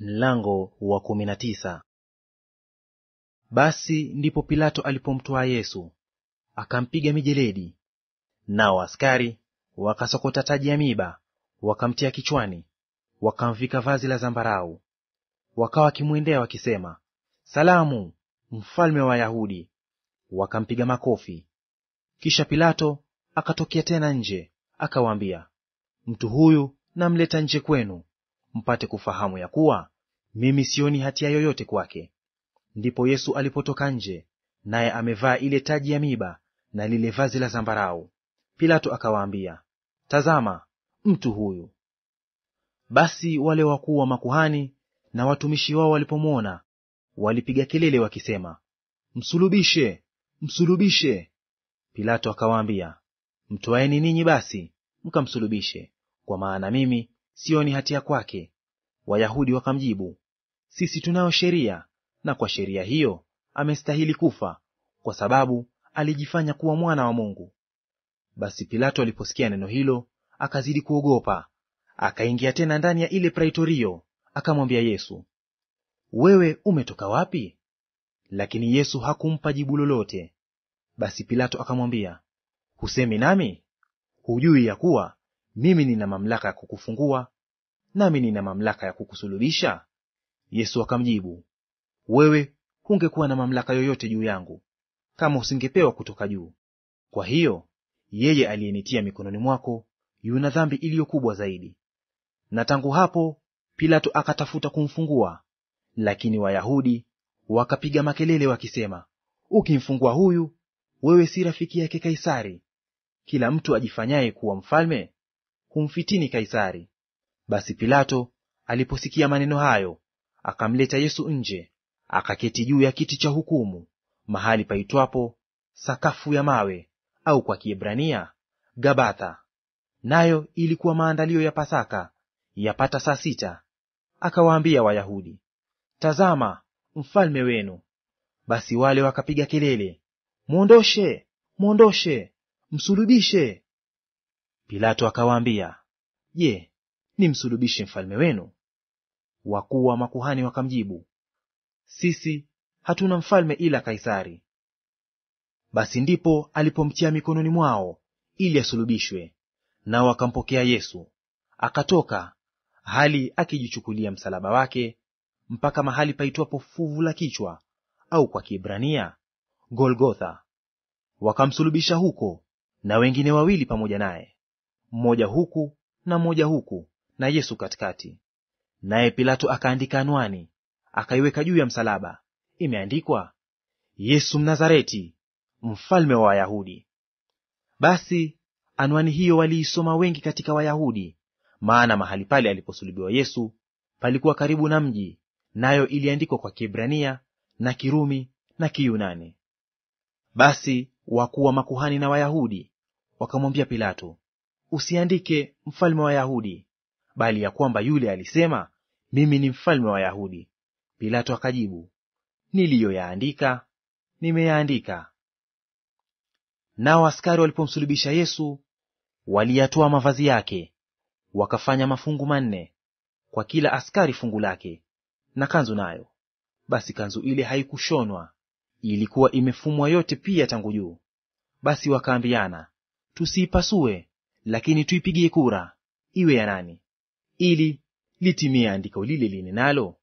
Mlango wa kumi na tisa. Basi ndipo Pilato alipomtoa Yesu, akampiga mijeledi. Nao askari wakasokota taji ya miba wakamtia kichwani, wakamvika vazi la zambarau. Wakawa wakimwendea wakisema, Salamu, mfalme wa Wayahudi! Wakampiga makofi. Kisha Pilato akatokea tena nje, akawaambia, Mtu huyu namleta nje kwenu mpate kufahamu ya kuwa mimi sioni hatia yoyote kwake. Ndipo Yesu alipotoka nje, naye amevaa ile taji ya miba na lile vazi la zambarau. Pilato akawaambia, tazama mtu huyu! Basi wale wakuu wa makuhani na watumishi wao walipomwona, walipiga kelele wakisema, msulubishe, msulubishe! Pilato akawaambia, mtwaeni ninyi basi mkamsulubishe, kwa maana mimi siyo ni hatia kwake. Wayahudi wakamjibu, sisi tunayo sheria, na kwa sheria hiyo amestahili kufa, kwa sababu alijifanya kuwa mwana wa Mungu. Basi Pilato aliposikia neno hilo, akazidi kuogopa. Akaingia tena ndani ya ile praitorio, akamwambia Yesu, wewe umetoka wapi? Lakini Yesu hakumpa jibu lolote. Basi Pilato akamwambia, husemi nami? Hujui ya kuwa mimi nina mamlaka ya kukufungua nami nina mamlaka ya kukusulubisha? Yesu akamjibu, wewe hungekuwa na mamlaka yoyote juu yangu kama usingepewa kutoka juu. Kwa hiyo yeye aliyenitia mikononi mwako yuna dhambi iliyo kubwa zaidi. Na tangu hapo Pilato akatafuta kumfungua, lakini Wayahudi wakapiga makelele wakisema, ukimfungua huyu, wewe si rafiki yake Kaisari. Kila mtu ajifanyaye kuwa mfalme kumfitini Kaisari. Basi Pilato aliposikia maneno hayo, akamleta Yesu nje, akaketi juu ya kiti cha hukumu, mahali paitwapo sakafu ya mawe, au kwa Kiebrania Gabatha. Nayo ilikuwa maandalio ya Pasaka yapata saa sita. Akawaambia Wayahudi, tazama mfalme wenu. Basi wale wakapiga kelele, mwondoshe, mwondoshe, msulubishe. Pilato akawaambia, Je, nimsulubishe mfalme wenu? Wakuu wa makuhani wakamjibu, sisi hatuna mfalme ila Kaisari. Basi ndipo alipomtia mikononi mwao ili asulubishwe. Nao akampokea Yesu, akatoka hali akijichukulia msalaba wake mpaka mahali paitwapo fuvu la kichwa, au kwa Kiebrania Golgotha. Wakamsulubisha huko na wengine wawili pamoja naye, mmoja huku na mmoja huku, na Yesu katikati. Naye Pilato akaandika anwani, akaiweka juu ya msalaba, imeandikwa Yesu Mnazareti, mfalme wa Wayahudi. Basi anwani hiyo waliisoma wengi katika Wayahudi, maana mahali pale aliposulubiwa Yesu palikuwa karibu na mji, nayo iliandikwa kwa Kiebrania na Kirumi na Kiyunani. Basi wakuu wa makuhani na Wayahudi wakamwambia Pilato, usiandike mfalme wa Yahudi, bali ya kwamba yule alisema, mimi ni mfalme wa Yahudi. Pilato akajibu, niliyoyaandika nimeyaandika. Nao askari walipomsulubisha Yesu, waliyatoa mavazi yake, wakafanya mafungu manne, kwa kila askari fungu lake, na kanzu nayo. Basi kanzu ile haikushonwa, ilikuwa imefumwa yote pia tangu juu. Basi wakaambiana, tusiipasue lakini tuipigie kura iwe ya nani, ili litimie andiko lile linenalo,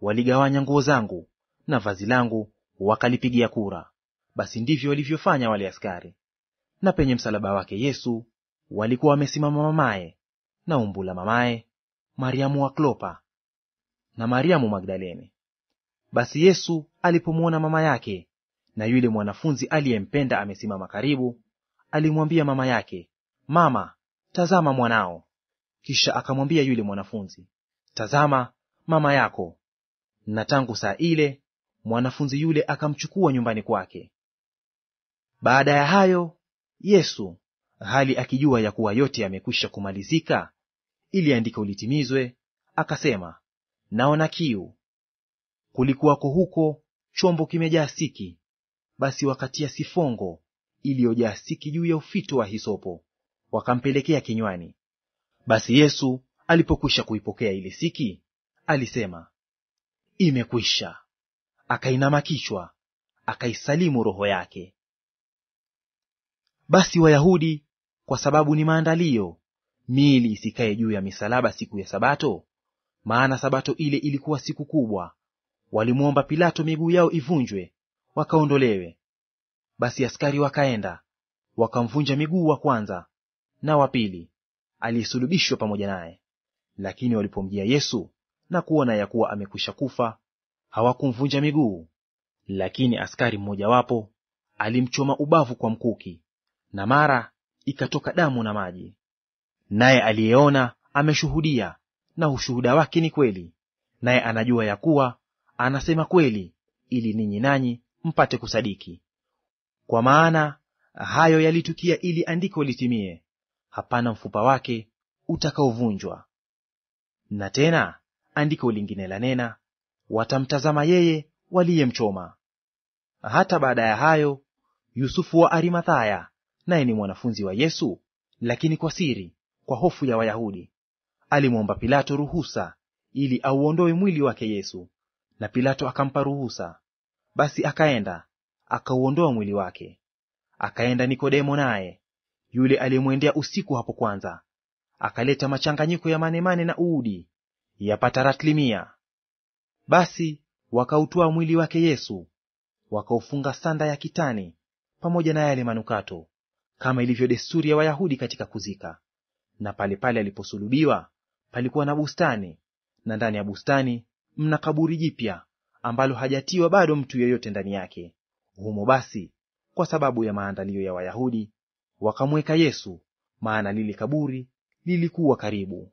waligawanya nguo zangu na vazi langu wakalipigia kura. Basi ndivyo walivyofanya wale askari. Na penye msalaba wake Yesu walikuwa wamesimama mamaye na umbu la mamaye Mariamu wa Klopa na Mariamu Magdalene. Basi Yesu alipomwona mama yake na yule mwanafunzi aliyempenda amesimama karibu, alimwambia mama yake, Mama, tazama mwanao. Kisha akamwambia yule mwanafunzi, tazama mama yako. Na tangu saa ile mwanafunzi yule akamchukua nyumbani kwake. Baada ya hayo, Yesu hali akijua ya kuwa yote yamekwisha kumalizika, ili andiko litimizwe, akasema, naona kiu. Kulikuwako huko chombo kimejaa siki, basi wakatia sifongo iliyojaa siki juu ya ufito wa hisopo, wakampelekea kinywani. Basi Yesu alipokwisha kuipokea ile siki, alisema imekwisha, akainama kichwa akaisalimu roho yake. Basi Wayahudi, kwa sababu ni maandalio, miili isikaye juu ya misalaba siku ya Sabato, maana Sabato ile ilikuwa siku kubwa, walimwomba Pilato miguu yao ivunjwe wakaondolewe. Basi askari wakaenda wakamvunja miguu wa kwanza, na wa pili aliyesulubishwa pamoja naye. Lakini walipomjia Yesu na kuona ya kuwa amekwisha kufa, hawakumvunja miguu. Lakini askari mmojawapo alimchoma ubavu kwa mkuki, na mara ikatoka damu na maji. Naye aliyeona ameshuhudia, na ushuhuda wake ni kweli, naye anajua ya kuwa anasema kweli, ili ninyi nanyi mpate kusadiki. Kwa maana hayo yalitukia ili andiko litimie hapana mfupa wake utakaovunjwa. Na tena andiko lingine lanena, watamtazama yeye waliyemchoma. Hata baada ya hayo, Yusufu wa Arimathaya, naye ni mwanafunzi wa Yesu, lakini kwa siri, kwa hofu ya Wayahudi, alimwomba Pilato ruhusa ili auondoe mwili wake Yesu, na Pilato akampa ruhusa. Basi akaenda akauondoa mwili wake. Akaenda Nikodemo naye yule aliyemwendea usiku hapo kwanza, akaleta machanganyiko ya manemane na uudi yapata ratlimia Basi wakautoa mwili wake Yesu, wakaufunga sanda ya kitani pamoja na yale manukato, kama ilivyo desturi ya Wayahudi katika kuzika. Na palepale aliposulubiwa palikuwa na bustani, na ndani ya bustani mna kaburi jipya ambalo hajatiwa bado mtu yeyote ndani yake. Humo basi, kwa sababu ya maandalio ya Wayahudi, wakamweka Yesu, maana lile kaburi lilikuwa karibu.